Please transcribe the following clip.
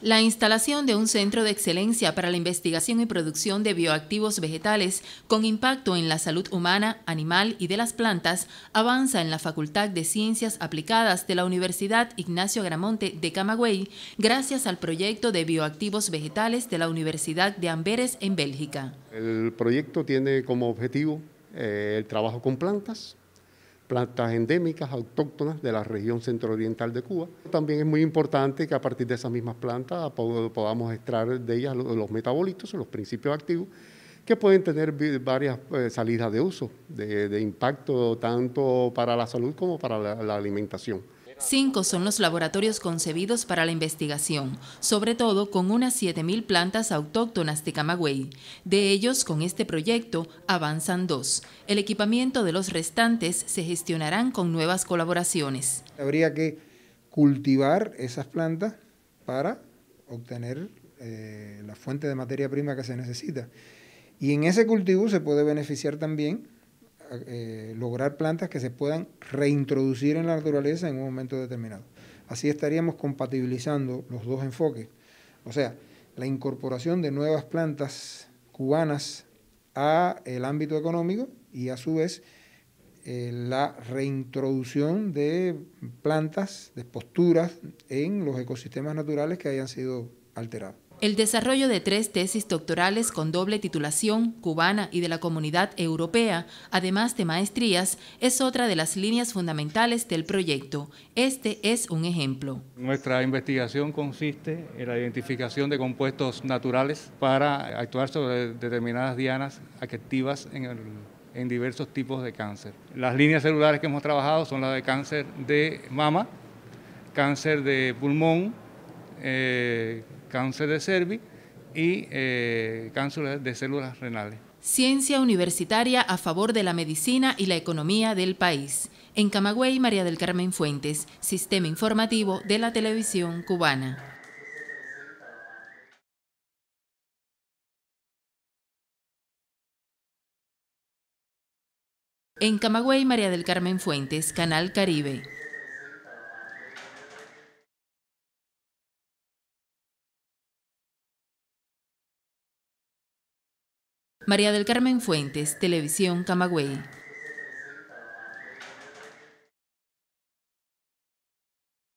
La instalación de un centro de excelencia para la investigación y producción de bioactivos vegetales con impacto en la salud humana, animal y de las plantas avanza en la Facultad de Ciencias Aplicadas de la Universidad Ignacio Gramonte de Camagüey gracias al proyecto de bioactivos vegetales de la Universidad de Amberes en Bélgica. El proyecto tiene como objetivo eh, el trabajo con plantas plantas endémicas autóctonas de la región centrooriental de Cuba. También es muy importante que a partir de esas mismas plantas podamos extraer de ellas los metabolitos, los principios activos, que pueden tener varias eh, salidas de uso, de, impacto tanto para la salud como para la alimentación. Cinco son los laboratorios concebidos para la investigación, sobre todo con unas 7.000 plantas autóctonas de Camagüey. De ellos, con este proyecto, avanzan dos. El equipamiento de los restantes se gestionarán con nuevas colaboraciones. Habría que cultivar esas plantas para obtener eh, la fuente de materia prima que se necesita. Y en ese cultivo se puede beneficiar también eh, lograr plantas que se puedan reintroducir en la naturaleza en un momento determinado. Así estaríamos compatibilizando los dos enfoques, o sea, la incorporación de nuevas plantas cubanas a el ámbito económico y a su vez eh, la reintroducción de plantas, de posturas en los ecosistemas naturales que hayan sido alterados. El desarrollo de tres tesis doctorales con doble titulación, cubana y de la comunidad europea, además de maestrías, es otra de las líneas fundamentales del proyecto. Este es un ejemplo. Nuestra investigación consiste en la identificación de compuestos naturales para actuar sobre determinadas dianas activas en en diversos tipos de cáncer. Las líneas celulares que hemos trabajado son las de cáncer de mama, cáncer de pulmón, eh, cáncer de cervix y eh, cáncer de células renales. Ciencia universitaria a favor de la medicina y la economía del país. En Camagüey, María del Carmen Fuentes, Sistema Informativo de la Televisión Cubana. En Camagüey, María del Carmen Fuentes, Canal Caribe. María del Carmen Fuentes, Televisión Camagüey.